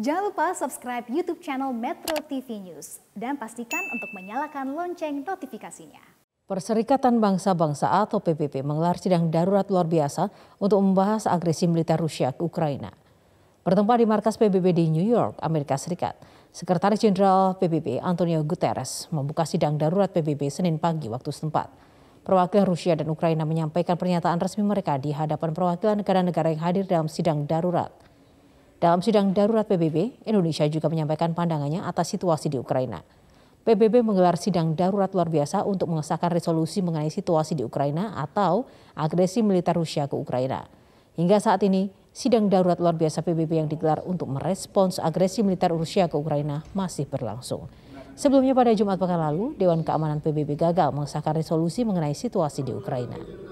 Jangan lupa subscribe YouTube channel Metro TV News dan pastikan untuk menyalakan lonceng notifikasinya. Perserikatan Bangsa-Bangsa atau PBB menggelar sidang darurat luar biasa untuk membahas agresi militer Rusia ke Ukraina. Bertempat di markas PBB di New York, Amerika Serikat, Sekretaris Jenderal PBB Antonio Guterres membuka sidang darurat PBB Senin pagi waktu setempat. Perwakilan Rusia dan Ukraina menyampaikan pernyataan resmi mereka di hadapan perwakilan negara-negara yang hadir dalam sidang darurat. Dalam sidang darurat PBB, Indonesia juga menyampaikan pandangannya atas situasi di Ukraina. PBB menggelar sidang darurat luar biasa untuk mengesahkan resolusi mengenai situasi di Ukraina atau agresi militer Rusia ke Ukraina. Hingga saat ini, sidang darurat luar biasa PBB yang digelar untuk merespons agresi militer Rusia ke Ukraina masih berlangsung. Sebelumnya pada Jumat pekan lalu, Dewan Keamanan PBB gagal mengesahkan resolusi mengenai situasi di Ukraina.